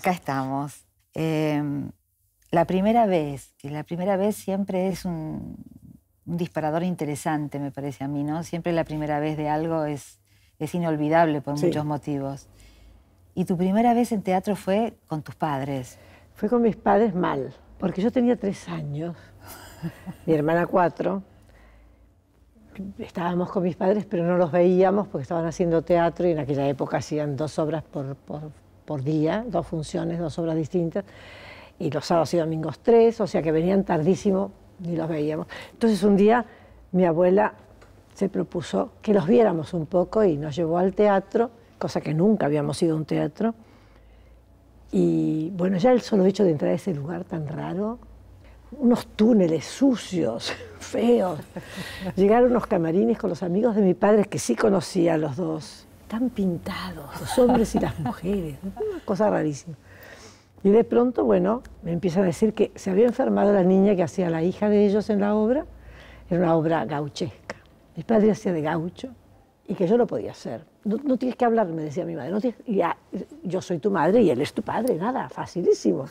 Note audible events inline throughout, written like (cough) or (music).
Acá estamos. Em, la primera vez, y la primera vez siempre es un, disparador interesante, me parece a mí, ¿no? Siempre la primera vez de algo es, es inolvidable por muchos motivos. ¿Y tu primera vez en teatro fue con tus padres? Fue con mis padres mal, porque yo tenía tres años, (laughs) mi hermana cuatro. Estábamos con mis padres, pero no los veíamos porque estaban haciendo teatro y en aquella época hacían dos obras por por día, dos funciones, dos obras distintas, y los sábados y domingos tres, o sea que venían tardísimo y los veíamos. Entonces un día mi abuela se propuso que los viéramos un poco y nos llevó al teatro, cosa que nunca habíamos ido a un teatro. Y bueno, ya el solo hecho de entrar a ese lugar tan raro, unos túneles sucios, (laughs) feos, Llegaron unos camarines con los amigos de mi padre que sí conocía a los dos están pintados, los hombres y las (laughs) mujeres, cosa rarísima. Y de pronto, bueno, me empieza a decir que se había enfermado la niña que hacía la hija de ellos en la obra, era una obra gauchesca. Mi padre hacía de gaucho y que yo lo podía hacer. No, tienes que hablar, me decía mi madre. No yo soy tu madre y él es tu padre, nada, facilísimo.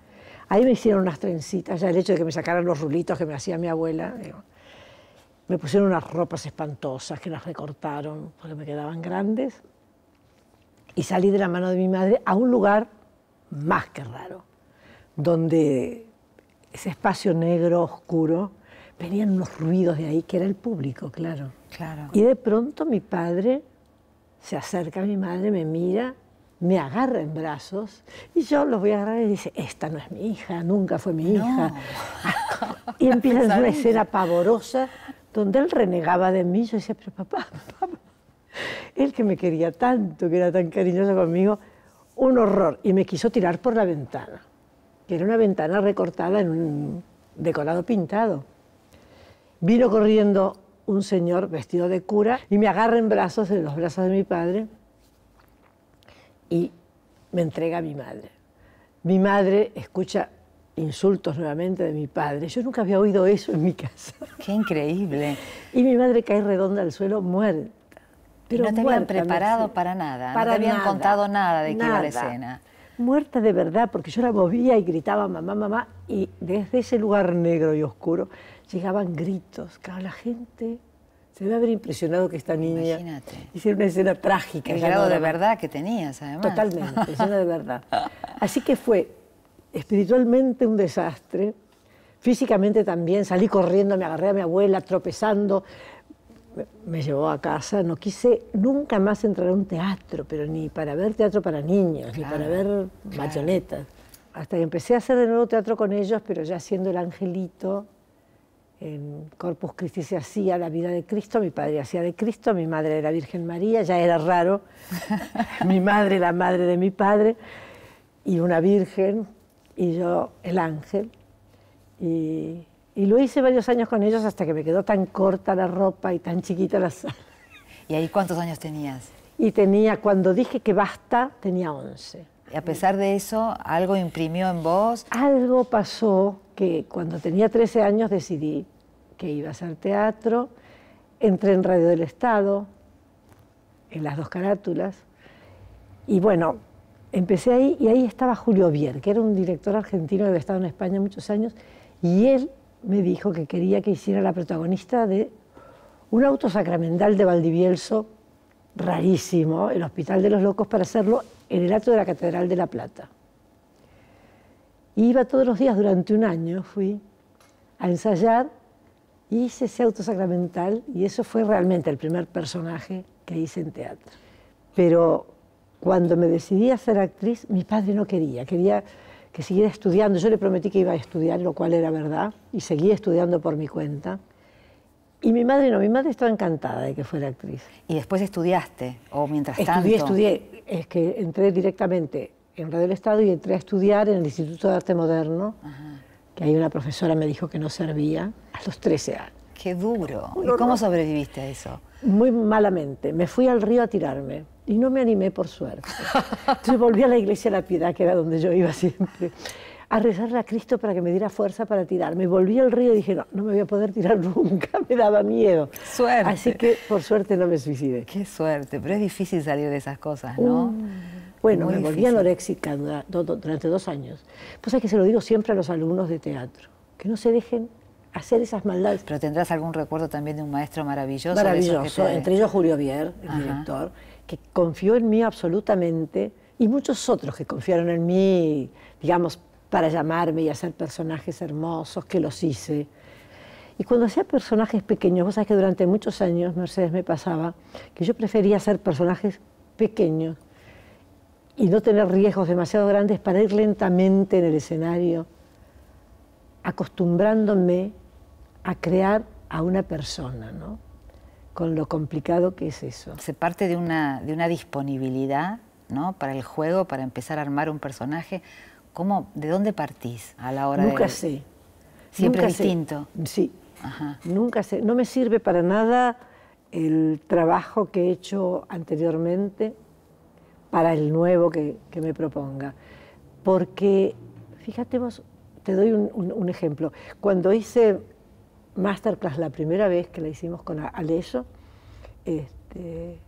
(laughs) Ahí me hicieron unas trencitas, ya el hecho de que me sacaran los rulitos que me hacía mi abuela. Me pusieron unas ropas espantosas que las recortaron porque me quedaban grandes. Y salí de la mano de mi madre a un lugar más que raro, donde ese espacio negro, oscuro, venían unos ruidos de ahí, que era el público, claro. Y de pronto mi padre se acerca a mi madre, me mira, me agarra en brazos y yo los voy a agarrar y dice, esta no es mi hija, nunca fue mi hija. (laughs) y empieza una escena pavorosa donde él renegaba de mí. Yo decía, pero papá, (laughs) papá, él que me quería tanto, que era tan cariñoso conmigo, un horror. Y me quiso tirar por la ventana, que era una ventana recortada en un decorado pintado. Vino corriendo un señor vestido de cura y me agarra en brazos, en los brazos de mi padre, y me entrega a mi madre. Mi madre escucha insultos nuevamente de mi padre. Yo nunca había oído eso en mi casa. (laughs) Qué increíble. Y mi madre cae redonda al suelo muerta. Pero no te habían preparado para nada, no te habían contado nada de qué era la escena. Muerta de verdad, porque yo la movía y gritaba mamá, mamá, y desde ese lugar negro y oscuro llegaban gritos. Claro, la gente se debe haber impresionado que esta niña Imagínate. hiciera una escena trágica. El grado de verdad que tenías, además. Totalmente, escena de verdad. (laughs) Así que fue espiritualmente un desastre, físicamente también, salí corriendo, me agarré a mi abuela tropezando, me llevó a casa, no quise nunca más entrar a un teatro, pero ni para ver teatro para niños, ni para ver marionetas. Hasta que empecé a hacer de nuevo teatro con ellos, pero ya siendo el angelito, en Corpus Christi se hacía la vida de Cristo, mi padre hacía de Cristo, mi madre era Virgen María, ya era raro, (laughs) mi madre la madre de mi padre, y una virgen, y yo el ángel. Y, y, lo hice varios años con ellos hasta que me quedó tan corta la ropa y tan chiquita la sala. ¿Y ahí cuántos años tenías? Y tenía, cuando dije que basta, tenía 11. ¿Y a pesar de eso, algo imprimió en vos? Algo pasó que cuando tenía 13 años decidí que iba a hacer teatro. Entré en Radio del Estado, en las dos carátulas. Y bueno, empecé ahí y ahí estaba Julio Bier, que era un director argentino que había estado en España muchos años, y él me dijo que quería que hiciera la protagonista de un auto sacramental de Valdivielso rarísimo, el Hospital de los Locos, para hacerlo en el acto de la Catedral de La Plata. iba todos los días durante un año, fui a ensayar y hice ese auto sacramental y eso fue realmente el primer personaje que hice en teatro. Pero cuando me decidí a ser actriz, mi padre no quería, quería que siguiera estudiando. Yo le prometí que iba a estudiar, lo cual era verdad, y seguí estudiando por mi cuenta. Y mi madre no, mi madre estaba encantada de que fuera actriz. ¿Y después estudiaste? ¿O mientras tanto? Estudié, estudié. Es que entré directamente en Radio del Estado y entré a estudiar en el Instituto de Arte Moderno, que ahí una profesora me dijo que no servía, a los 13 años. Qué duro. ¿Y cómo sobreviviste a eso? Muy malamente. Me fui al río a tirarme y no me animé por suerte. Entonces volví a la iglesia de la piedad, que era donde yo iba siempre, a rezarle a Cristo para que me diera fuerza para tirarme. Volví al río y dije, no, no me voy a poder tirar (laughs) nunca, me daba miedo. Suerte. Así que por suerte no me suicidé. Qué suerte, pero es difícil salir de esas cosas, ¿no? Uh, bueno, me volví difícil. anoréxica durante dos años. Pues es que se lo digo siempre a los alumnos de teatro, que no se dejen hacer esas maldades. Pero tendrás algún recuerdo también de un maestro maravilloso. Maravilloso, entre ellos Julio Vier, el director, que confió en mí absolutamente, y muchos otros que confiaron en mí, digamos, para llamarme y hacer personajes hermosos, que los hice. Y cuando hacía personajes pequeños, vos sabés que durante muchos años, Mercedes, me pasaba que yo prefería hacer personajes pequeños y no tener riesgos demasiado grandes para ir lentamente en el escenario, acostumbrándome a crear a una persona, ¿no? Con lo complicado que es eso. Se parte de una, de una disponibilidad, ¿no? Para el juego, para empezar a armar un personaje. ¿Cómo, ¿De dónde partís a la hora de...? Nunca Sé. Siempre distinto. Sí. Nunca sé. No me sirve para nada el trabajo que he hecho anteriormente para el nuevo que, me proponga. Porque, fíjate vos, te doy un, un ejemplo. Cuando hice masterclass la primera vez que la hicimos con Aleso, este,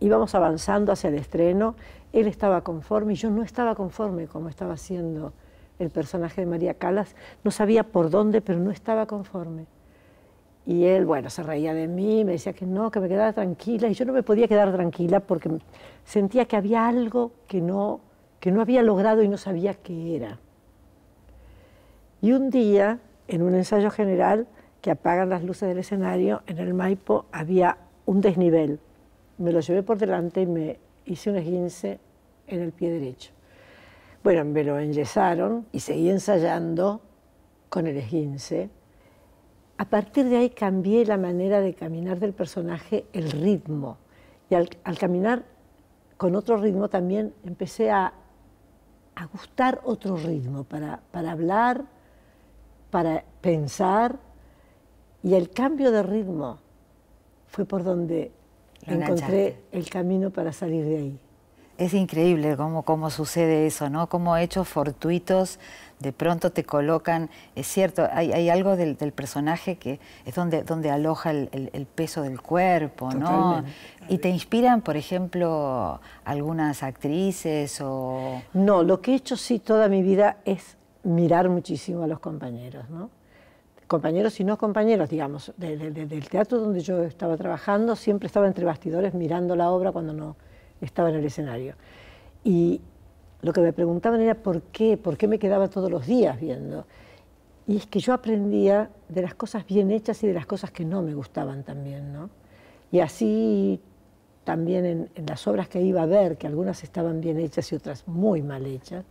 íbamos avanzando hacia el estreno, él estaba conforme y yo no estaba conforme como estaba haciendo el personaje de María Calas, no sabía por dónde, pero no estaba conforme. Y él, bueno, se reía de mí, me decía que no, que me quedara tranquila, y yo no me podía quedar tranquila porque sentía que había algo que no, que no había logrado y no sabía qué era. Y un día, en un ensayo general, que apagan las luces del escenario, en el Maipo había un desnivel. Me lo llevé por delante y me hice un esguince en el pie derecho. Bueno, me lo enyesaron y seguí ensayando con el esguince. A partir de ahí cambié la manera de caminar del personaje, el ritmo. Y al, caminar con otro ritmo también empecé a, gustar otro ritmo para hablar, para pensar y el cambio de ritmo fue por donde encontré el camino para salir de ahí. Es increíble cómo, cómo sucede eso, ¿no? Cómo hechos fortuitos de pronto te colocan. Es cierto, hay, algo del, personaje que es donde, donde aloja el, peso del cuerpo, ¿no? ¿Y te inspiran, por ejemplo, algunas actrices o.? No, lo que he hecho sí toda mi vida es mirar muchísimo a los compañeros, ¿no? compañeros y no compañeros, digamos, del teatro donde yo estaba trabajando, siempre estaba entre bastidores mirando la obra cuando no estaba en el escenario. Y lo que me preguntaban era por qué, por qué me quedaba todos los días viendo. Y es que yo aprendía de las cosas bien hechas y de las cosas que no me gustaban también, ¿no? Y así también en las obras que iba a ver, que algunas estaban bien hechas y otras muy mal hechas,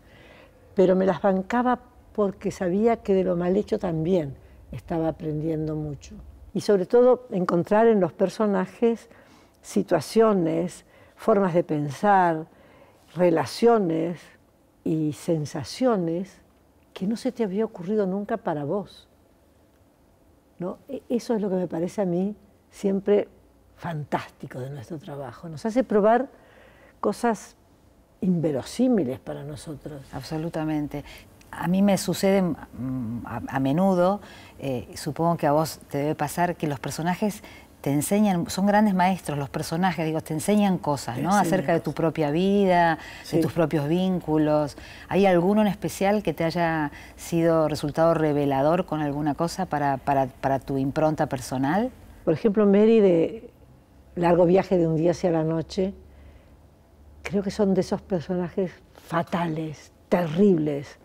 pero me las bancaba porque sabía que de lo mal hecho también estaba aprendiendo mucho. Y sobre todo encontrar en los personajes situaciones, formas de pensar, relaciones y sensaciones que no se te había ocurrido nunca para vos. ¿No? E-, eso es lo que me parece a mí siempre fantástico de nuestro trabajo. Nos hace probar cosas inverosímiles para nosotros. Absolutamente a mí me sucede mm, a, menudo, eh, supongo que a vos te debe pasar, que los personajes te enseñan, son grandes maestros los personajes, digo, te enseñan cosas, ¿no? Acerca de tu propia vida, de tus propios vínculos. ¿Hay alguno en especial que te haya sido resultado revelador con alguna cosa para, para tu impronta personal? Por ejemplo, Mary de Largo viaje de un día hacia la noche, creo que son de esos personajes fatales, terribles,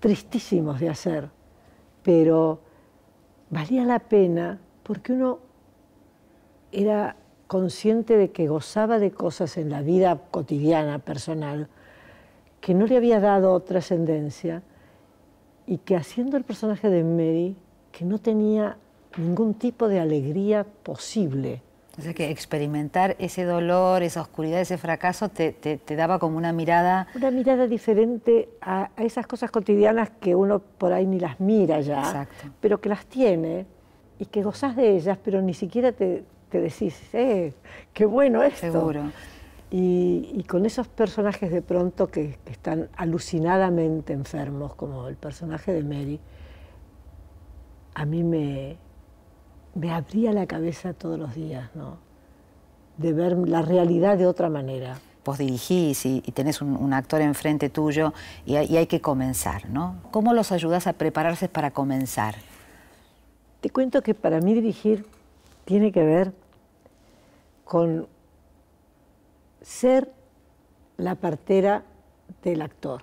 tristísimos de hacer, pero valía la pena porque uno era consciente de que gozaba de cosas en la vida cotidiana, personal, que no le había dado trascendencia y que haciendo el personaje de Mary, que no tenía ningún tipo de alegría posible o sea que experimentar ese dolor, esa oscuridad, ese fracaso, te, daba como una mirada... Una mirada diferente a, esas cosas cotidianas que uno por ahí ni las mira ya, pero que las tiene y que gozas de ellas, pero ni siquiera te, decís, eh, qué bueno esto. Seguro. Y, con esos personajes de pronto que, están alucinadamente enfermos, como el personaje de Mary, a mí me, me abría la cabeza todos los días, ¿no? De ver la realidad de otra manera. Vos dirigís y, tenés un, actor enfrente tuyo y hay, y hay, que comenzar, ¿no? ¿Cómo los ayudás a prepararse para comenzar? Te cuento que para mí dirigir tiene que ver con ser la partera del actor.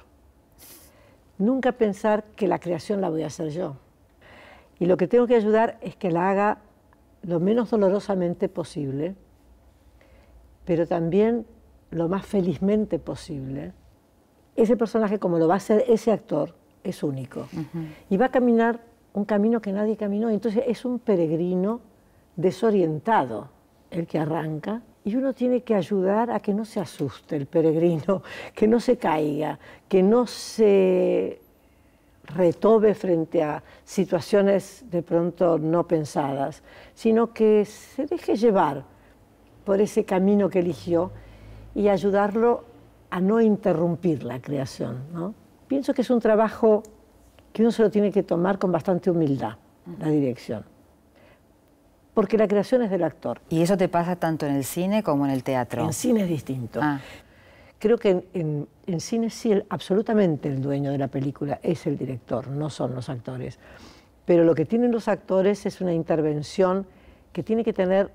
Nunca pensar que la creación la voy a hacer yo y lo que tengo que ayudar es que la haga lo menos dolorosamente posible, pero también lo más felizmente posible. Ese personaje, como lo va a hacer ese actor, es único. Y va a caminar un camino que nadie caminó. Entonces es un peregrino desorientado el que arranca y uno tiene que ayudar a que no se asuste el peregrino, (laughs) que no se caiga, que no se retobe frente a situaciones de pronto no pensadas, sino que se deje llevar por ese camino que eligió y ayudarlo a no interrumpir la creación. ¿no? Pienso que es un trabajo que uno se lo tiene que tomar con bastante humildad, la dirección. Porque la creación es del actor. ¿Y eso te pasa tanto en el cine como en el teatro? En cine es distinto. Ah. Creo que en, cine sí, absolutamente el dueño de la película es el director, no son los actores. Pero lo que tienen los actores es una intervención que tiene que tener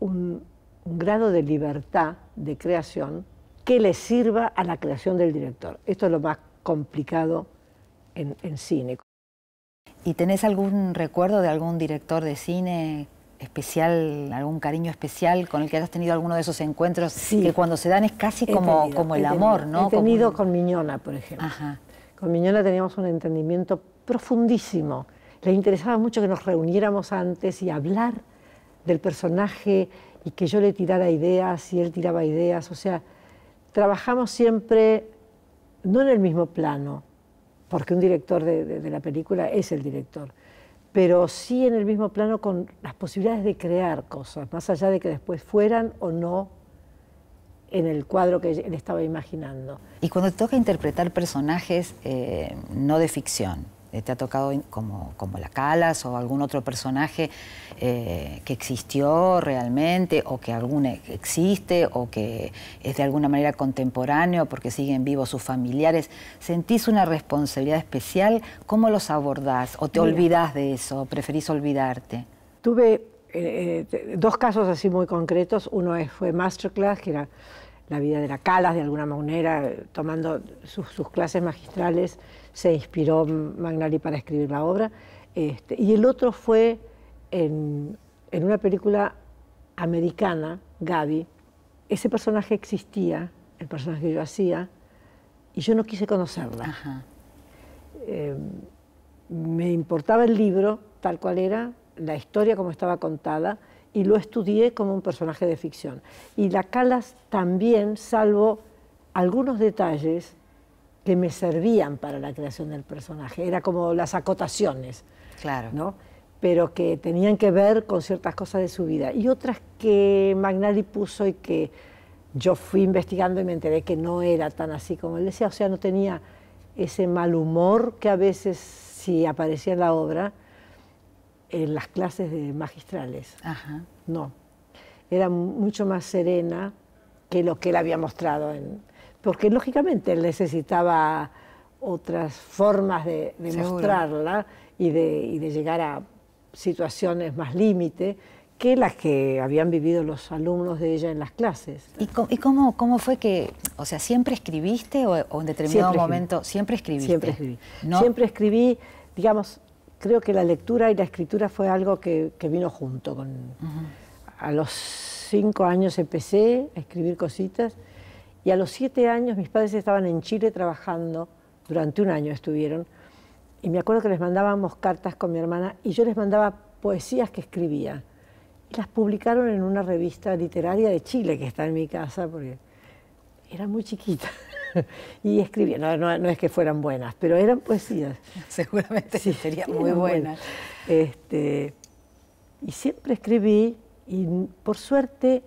un, grado de libertad de creación que le sirva a la creación del director. Esto es lo más complicado en cine. ¿Y tenés algún recuerdo de algún director de cine especial, algún cariño especial con el que hayas tenido alguno de esos encuentros que cuando se dan es casi como, como el amor, ¿no? He tenido con Miñona, por ejemplo. Con Miñona teníamos un entendimiento profundísimo. Le interesaba mucho que nos reuniéramos antes y hablar del personaje y que yo le tirara ideas y él tiraba ideas. O sea, trabajamos siempre no en el mismo plano, porque un director de la película es el director pero sí en el mismo plano con las posibilidades de crear cosas, más allá de que después fueran o no en el cuadro que él estaba imaginando. Y cuando toca interpretar personajes eh, no de ficción, eh, te ha tocado como, la Calas o algún otro personaje eh, que existió realmente o que alguna existe o que es de alguna manera contemporáneo porque siguen vivos sus familiares. ¿Sentís una responsabilidad especial? ¿Cómo los abordás? ¿O te olvidás de eso? preferís olvidarte? Tuve eh, dos casos así muy concretos. Uno fue Masterclass, que era la vida de la Calas, de alguna manera, tomando sus clases magistrales se inspiró Magnari para escribir la obra. Este, y el otro fue en, una película americana, Gaby. Ese personaje existía, el personaje que yo hacía, y yo no quise conocerla. Em, me importaba el libro tal cual era, la historia como estaba contada, y lo estudié como un personaje de ficción. Y la Calas también, salvo algunos detalles que me servían para la creación del personaje. Era como las acotaciones. Claro. Pero que tenían que ver con ciertas cosas de su vida. Y otras que Magnali puso y que yo fui investigando y me enteré que no era tan así como él decía. O sea, no tenía ese mal humor que a veces si aparecía en la obra en las clases de magistrales. Ajá. No. Era mucho más serena que lo que él había mostrado en, porque lógicamente él necesitaba otras formas de, mostrarla y de, llegar a situaciones más límite que las que habían vivido los alumnos de ella en las clases. ¿Y, cómo, fue que, o sea, siempre escribiste o, en determinado momento siempre escribiste? Siempre escribí. Siempre escribí, digamos, creo que la lectura y la escritura fue algo que, vino junto. A los cinco años empecé a escribir cositas y a los siete años mis padres estaban en Chile trabajando, durante un año estuvieron, y me acuerdo que les mandábamos cartas con mi hermana y yo les mandaba poesías que escribía. Y las publicaron en una revista literaria de Chile que está en mi casa, porque era muy chiquita. (laughs) y escribía, no, es que fueran buenas, pero eran poesías. (laughs) Seguramente sí, serían muy buenas. buenas. Este, y siempre escribí y por suerte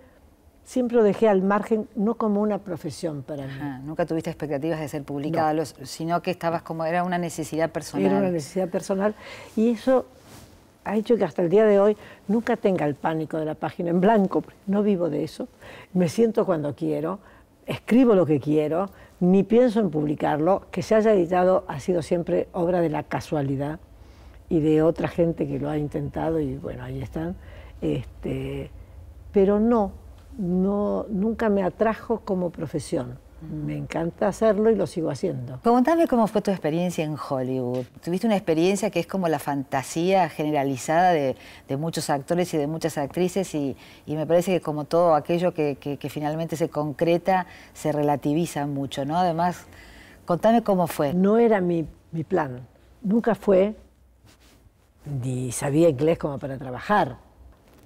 siempre lo dejé al margen, no como una profesión para mí. nunca tuviste expectativas de ser publicada, sino que estabas como, era una necesidad personal. Era una necesidad personal y eso ha hecho que hasta el día de hoy nunca tenga el pánico de la página en blanco, no vivo de eso, me siento cuando quiero, escribo lo que quiero, ni pienso en publicarlo, que se haya editado ha sido siempre obra de la casualidad y de otra gente que lo ha intentado y bueno, ahí están, este, pero no no, nunca me atrajo como profesión. Me encanta hacerlo y lo sigo haciendo. Contame cómo fue tu experiencia en Hollywood. Tuviste una experiencia que es como la fantasía generalizada de, muchos actores y de muchas actrices y, me parece que como todo aquello que, finalmente se concreta, se relativiza mucho, ¿no? Además, contame cómo fue. No era mi, mi plan. Nunca fue, ni sabía inglés como para trabajar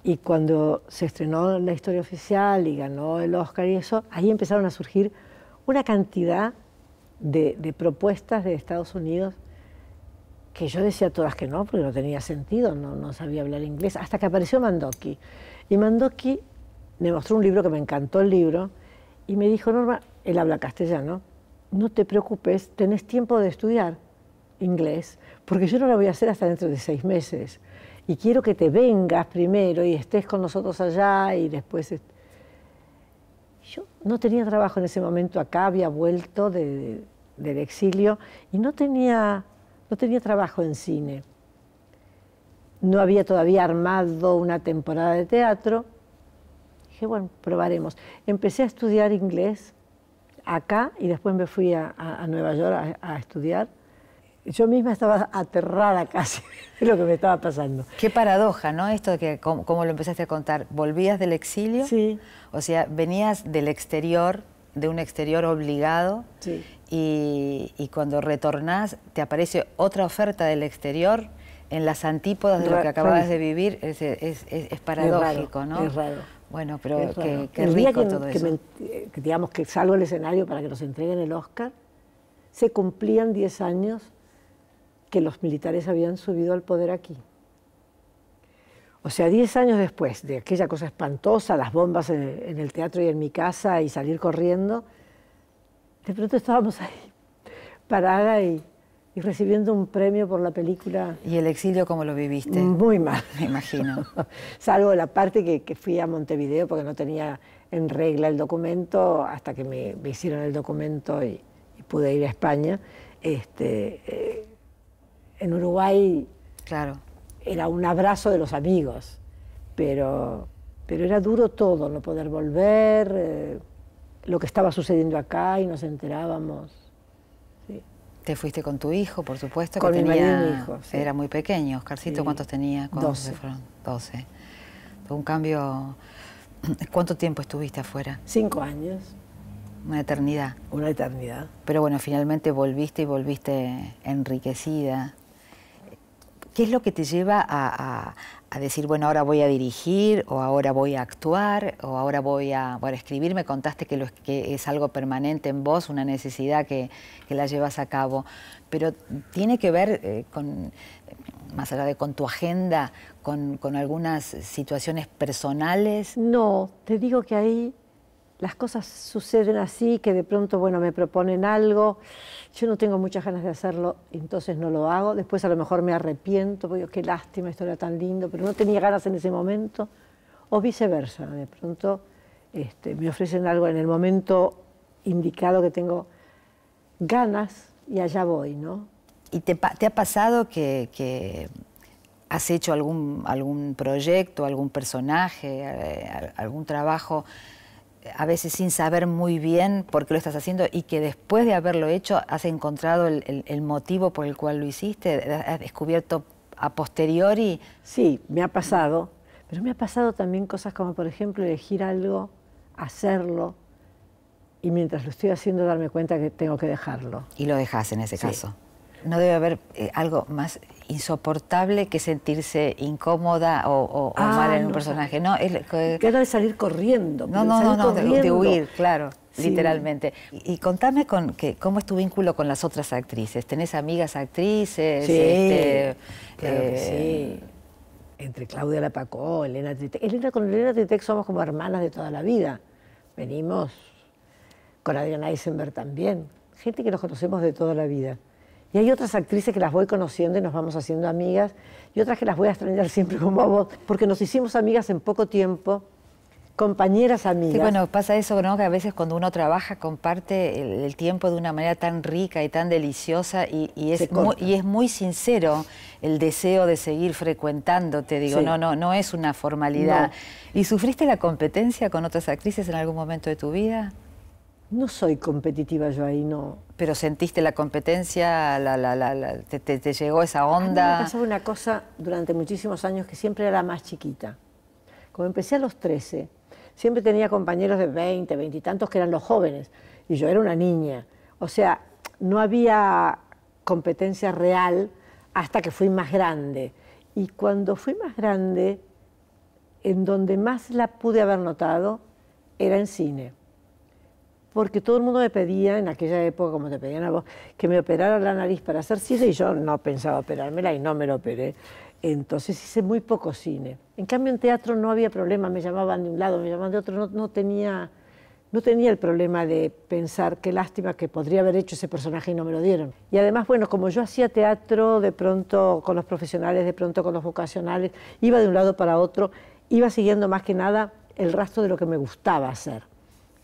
y cuando se estrenó la historia oficial y ganó el Oscar y eso, ahí empezaron a surgir una cantidad de, propuestas de Estados Unidos que yo decía todas que no, porque no tenía sentido, no, no sabía hablar inglés, hasta que apareció Mandoki. Y Mandoki me mostró un libro que me encantó el libro y me dijo, Norma, él habla castellano, no te preocupes, tenés tiempo de estudiar inglés, porque yo no lo voy a hacer hasta dentro de seis meses y quiero que te vengas primero y estés con nosotros allá y después... Yo no tenía trabajo en ese momento acá, había vuelto de, del exilio y no tenía, no tenía trabajo en cine. No había todavía armado una temporada de teatro. Dije, bueno, probaremos. Empecé a estudiar inglés acá y después me fui a, a, Nueva York a estudiar yo misma estaba aterrada casi (laughs) de lo que me estaba pasando. Qué paradoja, ¿no? Esto de que, como, lo empezaste a contar, volvías del exilio, sí. o sea, venías del exterior, de un exterior obligado, sí. y, cuando retornás te aparece otra oferta del exterior en las antípodas de lo que acababas de vivir, es, es, paradójico, ¿no? Es raro. Bueno, pero Qué, rico todo eso. digamos que salgo el escenario para que nos entreguen el Oscar, se cumplían 10 años que los militares habían subido al poder aquí. O sea, diez años después de aquella cosa espantosa, las bombas en, el teatro y en mi casa y salir corriendo, de pronto estábamos ahí, parada y, y recibiendo un premio por la película. ¿Y el exilio cómo lo viviste? Muy mal. Me imagino. (laughs) Salvo la parte que, que, fui a Montevideo porque no tenía en regla el documento, hasta que me, hicieron el documento y, pude ir a España. Este, eh, en Uruguay claro. era un abrazo de los amigos, pero, pero era duro todo, no poder volver, eh, lo que estaba sucediendo acá y nos enterábamos. Te fuiste con tu hijo, por supuesto. Con mi y hijo. Era muy pequeño. Oscarcito, ¿cuántos tenía? 12 fue Un cambio... ¿Cuánto tiempo estuviste afuera? Cinco años. Una eternidad. Una eternidad. Pero bueno, finalmente volviste y volviste enriquecida. ¿Qué es lo que te lleva a, decir, bueno, ahora voy a dirigir, o ahora voy a actuar, o ahora voy a escribir? Me contaste que, lo, que, es algo permanente en vos, una necesidad que, la llevas a cabo. Pero tiene que ver eh, con, más allá de con tu agenda, con, con algunas situaciones personales. No, te digo que ahí las cosas suceden así, que de pronto, bueno, me proponen algo, yo no tengo muchas ganas de hacerlo, entonces no lo hago, después a lo mejor me arrepiento, porque oh, qué lástima, esto era tan lindo, pero no tenía ganas en ese momento, o viceversa, de pronto este, me ofrecen algo en el momento indicado que tengo ganas y allá voy, ¿no? ¿Y te, ha pasado que, has hecho algún, algún proyecto, algún personaje, eh, algún trabajo? a veces sin saber muy bien por qué lo estás haciendo y que después de haberlo hecho has encontrado el, motivo por el cual lo hiciste, has descubierto a posteriori. Sí, me ha pasado, pero me ha pasado también cosas como, por ejemplo, elegir algo, hacerlo y mientras lo estoy haciendo darme cuenta que tengo que dejarlo. Y lo dejas en ese caso. No debe haber eh, algo más insoportable que sentirse incómoda o, o, ah, mal en un personaje. No, de salir corriendo. No, no, no, De, huir, claro, literalmente. Y, contame con que, cómo es tu vínculo con las otras actrices. ¿Tenés amigas actrices? Sí, este, eh, sí. Entre Claudia Lapacó, Elena Tritec. Elena, con Elena Tritec somos como hermanas de toda la vida. Venimos con Adriana Eisenberg también. Gente que nos conocemos de toda la vida. Y hay otras actrices que las voy conociendo y nos vamos haciendo amigas, y otras que las voy a extrañar (laughs) siempre como a vos, porque nos hicimos amigas en poco tiempo, compañeras amigas. Sí, bueno, pasa eso, ¿no? Que a veces cuando uno trabaja comparte el, tiempo de una manera tan rica y tan deliciosa y, es, muy, y es muy sincero el deseo de seguir frecuentándote. Digo, no, no, no es una formalidad. ¿Y sufriste la competencia con otras actrices en algún momento de tu vida? No soy competitiva yo ahí, no. ¿Pero sentiste la competencia? La, la, la, te, llegó esa onda? A me pasaba una cosa durante muchísimos años que siempre era más chiquita. Como empecé a los 13, siempre tenía compañeros de 20, 20 y tantos que eran los jóvenes. Y yo era una niña. O sea, no había competencia real hasta que fui más grande. Y cuando fui más grande, en donde más la pude haber notado era en cine porque todo el mundo me pedía, en aquella época, como te pedían a vos, que me operara la nariz para hacer cine y yo no pensaba operármela y no me lo operé. Entonces hice muy poco cine. En cambio, en teatro no había problema, me llamaban de un lado, me llamaban de otro, no, no tenía, no tenía el problema de pensar qué lástima que podría haber hecho ese personaje y no me lo dieron. Y además, bueno, como yo hacía teatro de pronto con los profesionales, de pronto con los vocacionales, iba de un lado para otro, iba siguiendo más que nada el rastro de lo que me gustaba hacer.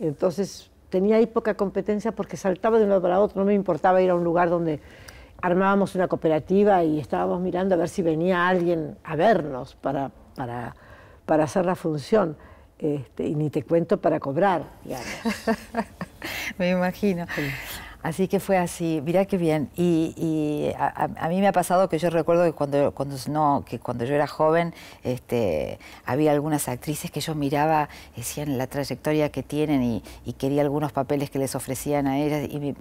Entonces tenía ahí poca competencia porque saltaba de un lado para otro, no me importaba ir a un lugar donde armábamos una cooperativa y estábamos mirando a ver si venía alguien a vernos para, para, para hacer la función. Este, y ni te cuento para cobrar, (laughs) me imagino. Así que fue así, mira qué bien. Y, a, mí me ha pasado que yo recuerdo que cuando, cuando, no, que cuando yo era joven este, había algunas actrices que yo miraba, decían la trayectoria que tienen y, quería algunos papeles que les ofrecían a ellas. Y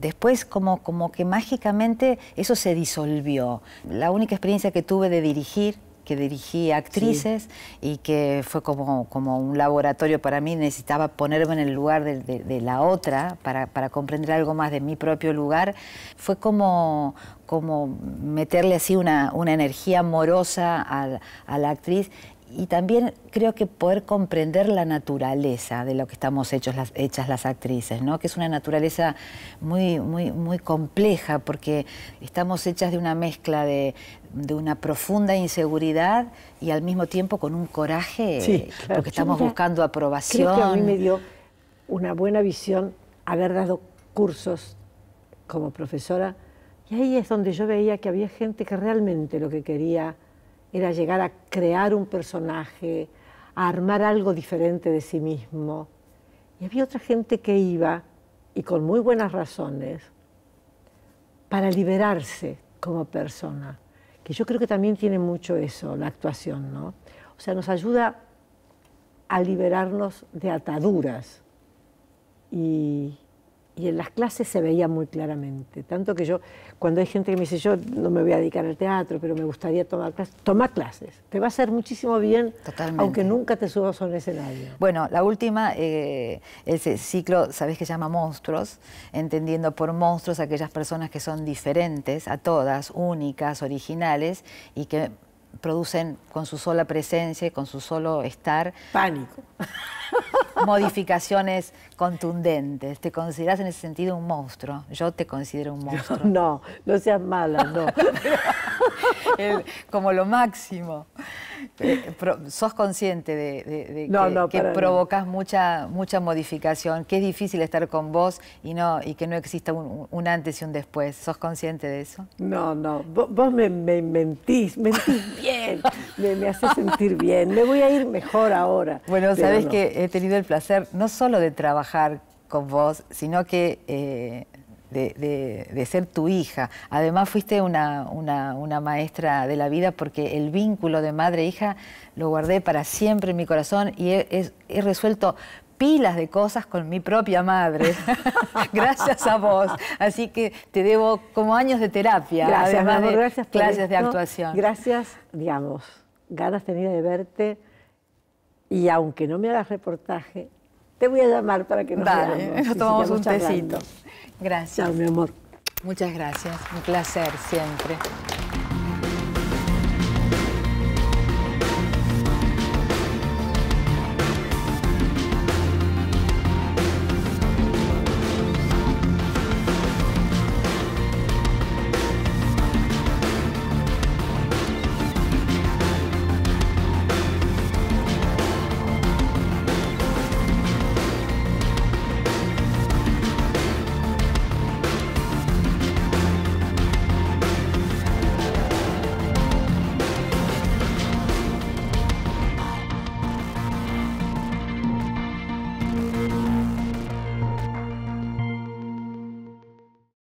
después como, como que mágicamente eso se disolvió. La única experiencia que tuve de dirigir que dirigí actrices y que fue como, como un laboratorio para mí. Necesitaba ponerme en el lugar de, la otra para, comprender algo más de mi propio lugar. Fue como, como meterle así una, energía amorosa a la actriz y también creo que poder comprender la naturaleza de lo que estamos hechos las, hechas las actrices, ¿no? que es una naturaleza muy, muy, muy compleja, porque estamos hechas de una mezcla de, de una profunda inseguridad y al mismo tiempo con un coraje, porque estamos buscando aprobación. Creo que a mí me dio una buena visión haber dado cursos como profesora, y ahí es donde yo veía que había gente que realmente lo que quería era llegar a crear un personaje, a armar algo diferente de sí mismo. Y había otra gente que iba, y con muy buenas razones, para liberarse como persona, que yo creo que también tiene mucho eso, la actuación, ¿no? O sea, nos ayuda a liberarnos de ataduras y, y en las clases se veía muy claramente. Tanto que yo, cuando hay gente que me dice, yo no me voy a dedicar al teatro, pero me gustaría tomar clases, toma clases. Te va a hacer muchísimo bien, aunque nunca te subas sobre un escenario. Bueno, la última, eh, ese ciclo, ¿sabés que llama monstruos? Entendiendo por monstruos aquellas personas que son diferentes a todas, únicas, originales, y que producen con su sola presencia y con su solo estar. Pánico. (laughs) Modificaciones contundentes. ¿Te consideras en ese sentido un monstruo? Yo te considero un monstruo. (laughs) no, no seas mala, no. (laughs) como lo máximo. Eh, ¿Sos consciente de, que, provocas mucha, mucha modificación, que es difícil estar con vos y, no, y que no exista un, antes y un después? ¿Sos consciente de eso? No, no. Vos, me, me, mentís, mentís bien. Me, me hace sentir bien. Me voy a ir mejor ahora. Bueno, sabés que he tenido el placer no solo de trabajar, con vos, sino que eh, de, ser tu hija. Además fuiste una, maestra de la vida porque el vínculo de madre-hija e lo guardé para siempre en mi corazón y he, resuelto pilas de cosas con mi propia madre, (laughs) gracias a vos. Así que te debo como años de terapia, gracias, además gracias clases de actuación. Gracias, digamos, ganas tenía de verte y aunque no me hagas reportaje, te voy a llamar para que nos Dale, veamos. tomamos un tecito. Gracias. Chao, mi amor. Muchas gracias. Un placer siempre.